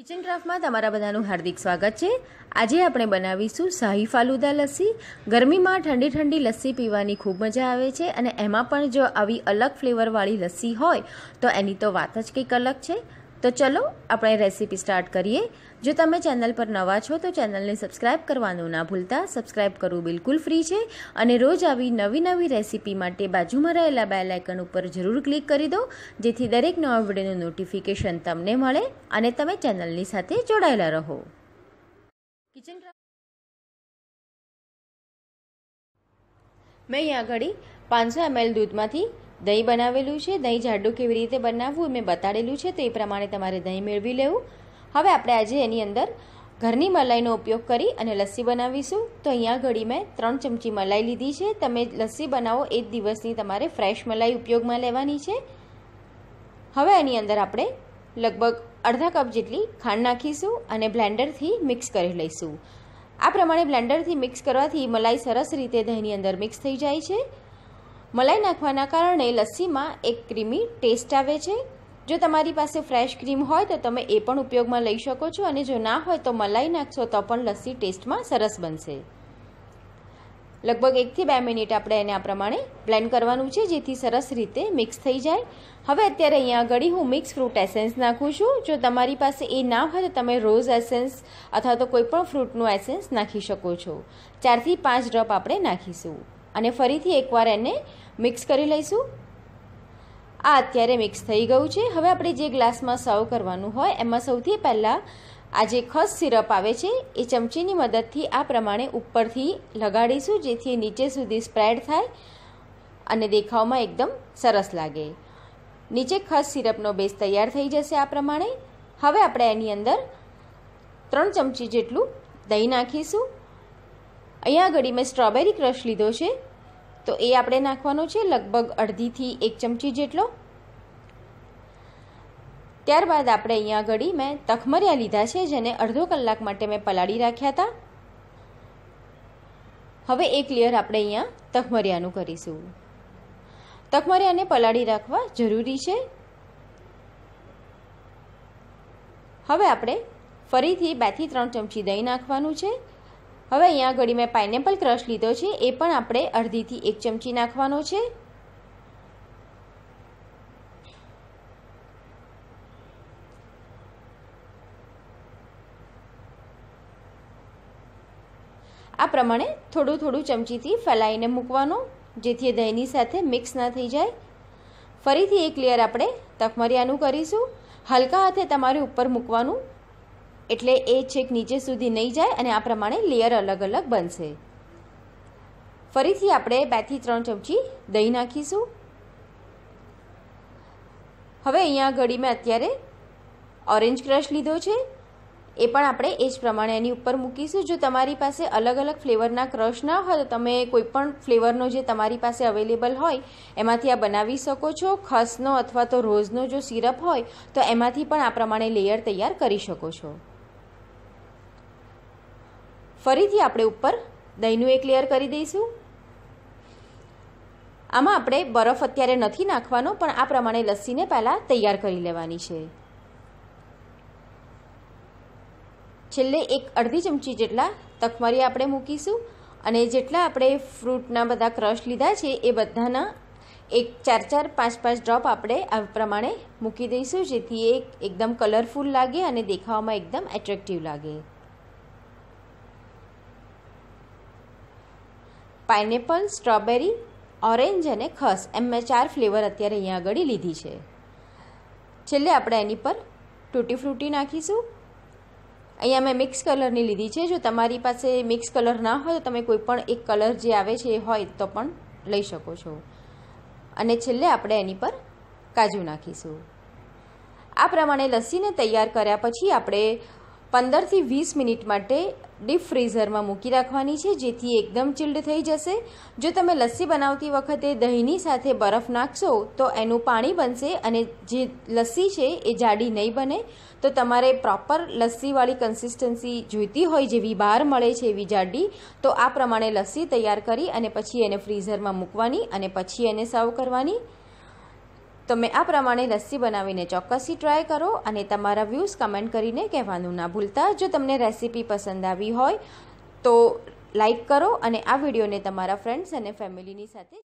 kitchen ક્રાફ્ટમાં તમારા બધાનું હાર્દિક સ્વાગત છે આજે આપણે બનાવીશું શાહી ફાલુદા લસ્સી ગરમીમાં ઠંડી ઠંડી લસ્સી પીવાની ખૂબ મજા આવે છે અને એમાં પણ જો આવી અલગ ફ્લેવરવાળી લસ્સી હોય તો એની તો વાત જ કંઈક અલગ છે તો ચલો આપણે રેસીપી સ્ટાર્ટ કરીએ જો તમે ચેનલ પર નવા છો તો ચેનલને સબસ્ક્રાઈબ કરવાનું ના ભૂલતા સબસ્ક્રાઇબ કરવું બિલકુલ ફ્રી છે અને રોજ આવી નવી નવી રેસીપી માટે બાજુમાં રહેલા બે આઇકન ઉપર જરૂર ક્લિક કરી દો જેથી દરેક નવા વિડીયોનું નોટિફિકેશન તમને મળે અને તમે ચેનલની સાથે જોડાયેલા રહો કિચન મેં અહીંયા આગળ પાંચસો એમએલ દૂધમાંથી દહીં બનાવેલું છે દહીં જાડું કેવી રીતે બનાવવું મેં બતાડેલું છે તે પ્રમાણે તમારે દહીં મેળવી લેવું હવે આપણે આજે એની અંદર ઘરની મલાઈનો ઉપયોગ કરી અને લસ્સી બનાવીશું તો અહીંયા ઘડી મેં ત્રણ ચમચી મલાઈ લીધી છે તમે લસ્સી બનાવો એ જ દિવસની તમારે ફ્રેશ મલાઈ ઉપયોગમાં લેવાની છે હવે એની અંદર આપણે લગભગ અડધા કપ જેટલી ખાંડ નાખીશું અને બ્લેન્ડરથી મિક્સ કરી લઈશું આ પ્રમાણે બ્લેન્ડરથી મિક્સ કરવાથી મલાઈ સરસ રીતે દહીંની અંદર મિક્સ થઈ જાય છે મલાઈ નાખવાના કારણે લસ્સીમાં એક ક્રીમી ટેસ્ટ આવે છે જો તમારી પાસે ફ્રેશ ક્રીમ હોય તો તમે એ પણ ઉપયોગમાં લઈ શકો છો અને જો ના હોય તો મલાઈ નાખશો તો પણ લસ્સી ટેસ્ટમાં સરસ બનશે લગભગ એકથી બે મિનિટ આપણે એને આ પ્રમાણે બ્લેન્ડ કરવાનું છે જેથી સરસ રીતે મિક્સ થઈ જાય હવે અત્યારે અહીંયા આગળ હું મિક્સ ફ્રૂટ એસેન્સ નાખું છું જો તમારી પાસે એ ના હોય તો તમે રોઝ એસેન્સ અથવા તો કોઈ પણ ફ્રૂટનું એસેન્સ નાખી શકો છો ચારથી પાંચ ડ્રોપ આપણે નાખીશું અને ફરીથી એકવાર એને મિક્સ કરી લઈશું આ અત્યારે મિક્સ થઈ ગયું છે હવે આપણે જે ગ્લાસમાં સર્વ કરવાનું હોય એમાં સૌથી પહેલાં આ જે ખસ સિરપ આવે છે એ ચમચીની મદદથી આ પ્રમાણે ઉપરથી લગાડીશું જેથી નીચે સુધી સ્પ્રેડ થાય અને દેખાવમાં એકદમ સરસ લાગે નીચે ખસ સિરપનો બેસ તૈયાર થઈ જશે આ પ્રમાણે હવે આપણે એની અંદર ત્રણ ચમચી જેટલું દહીં નાખીશું અહીંયા આગળ મેં સ્ટ્રોબેરી ક્રશ લીધો છે તો એ આપણે નાખવાનો છે લગભગ અડધીથી એક ચમચી જેટલો ત્યારબાદ આપણે અહીંયા આગળ મેં તખમરિયા લીધા છે જેને અડધો કલાક માટે મેં પલાળી રાખ્યા હતા હવે એક ક્લિયર આપણે અહીંયા તકમરિયાનું કરીશું તકમરિયાને પલાળી રાખવા જરૂરી છે હવે આપણે ફરીથી બેથી ત્રણ ચમચી દહીં નાખવાનું છે હવે અહીંયા ઘડી મેં પાઇનેપલ ક્રશ લીધો છે એ પણ આપણે અડધીથી એક ચમચી નાખવાનો છે આ પ્રમાણે થોડું થોડું ચમચીથી ફેલાઈને મૂકવાનું જેથી એ દહીંની સાથે મિક્સ ના થઈ જાય ફરીથી એક લેયર આપણે તકમરિયાનું કરીશું હલકા હાથે તમારે ઉપર મૂકવાનું એટલે એ છેક નીચે સુધી નહીં જાય અને આ પ્રમાણે લેયર અલગ અલગ બનશે ફરીથી આપણે બેથી ત્રણ ચમચી દહીં નાખીશું હવે અહીંયા ઘડી મેં અત્યારે ઓરેન્જ ક્રશ લીધો છે એ પણ આપણે એ જ પ્રમાણે એની ઉપર મૂકીશું જો તમારી પાસે અલગ અલગ ફ્લેવરના ક્રશ ના હોય તો તમે કોઈ પણ ફ્લેવરનો જે તમારી પાસે અવેલેબલ હોય એમાંથી આ બનાવી શકો છો ખસનો અથવા તો રોઝનો જો સિરપ હોય તો એમાંથી પણ આ પ્રમાણે લેયર તૈયાર કરી શકો છો ફરીથી આપણે ઉપર દહીંનું એક ક્લિયર કરી દઈશું આમાં આપણે બરફ અત્યારે નથી નાખવાનો પણ આ પ્રમાણે લસ્સીને પહેલાં તૈયાર કરી લેવાની છે છેલ્લે એક અડધી ચમચી જેટલા તખમરી આપણે મૂકીશું અને જેટલા આપણે ફ્રૂટના બધા ક્રશ લીધા છે એ બધાના એક ચાર ચાર પાંચ પાંચ ડ્રોપ આપણે આ પ્રમાણે મૂકી દઈશું જેથી એ એકદમ કલરફુલ લાગે અને દેખાવામાં એકદમ એટ્રેક્ટિવ લાગે પાઇનેપલ સ્ટ્રોબેરી ઓરેન્જ અને ખસ એમ મેં ચાર ફ્લેવર અત્યારે અહીંયા આગળ લીધી છે છેલ્લે આપણે એની પર ટૂટી ફ્રૂટી નાખીશું અહીંયા મેં મિક્સ કલરની લીધી છે જો તમારી પાસે મિક્સ કલર ના હોય તો તમે કોઈ પણ એક કલર જે આવે છે એ હોય તો પણ લઈ શકો છો અને છેલ્લે આપણે એની પર કાજુ નાખીશું આ પ્રમાણે લસ્સીને તૈયાર કર્યા પછી આપણે પંદરથી વીસ મિનિટ માટે ડીપ ફ્રીઝરમાં મૂકી રાખવાની છે જેથી એકદમ ચિલ્ડ થઈ જશે જો તમે લસ્સી બનાવતી વખતે દહીંની સાથે બરફ નાખશો તો એનું પાણી બનશે અને જે લસ્સી છે એ જાડી નહીં બને તો તમારે પ્રોપર લસ્સીવાળી કન્સિસ્ટન્સી જોઈતી હોય જેવી બહાર મળે છે એવી જાડી તો આ પ્રમાણે લસ્સી તૈયાર કરી અને પછી એને ફ્રીઝરમાં મૂકવાની અને પછી એને સર્વ કરવાની તમે આ પ્રમાણે રસી બનાવીને ચોક્કસથી ટ્રાય કરો અને તમારા વ્યૂઝ કમેન્ટ કરીને કહેવાનું ના ભૂલતા જો તમને રેસીપી પસંદ આવી હોય તો લાઈક કરો અને આ વિડીયોને તમારા ફ્રેન્ડ્સ અને ફેમિલીની સાથે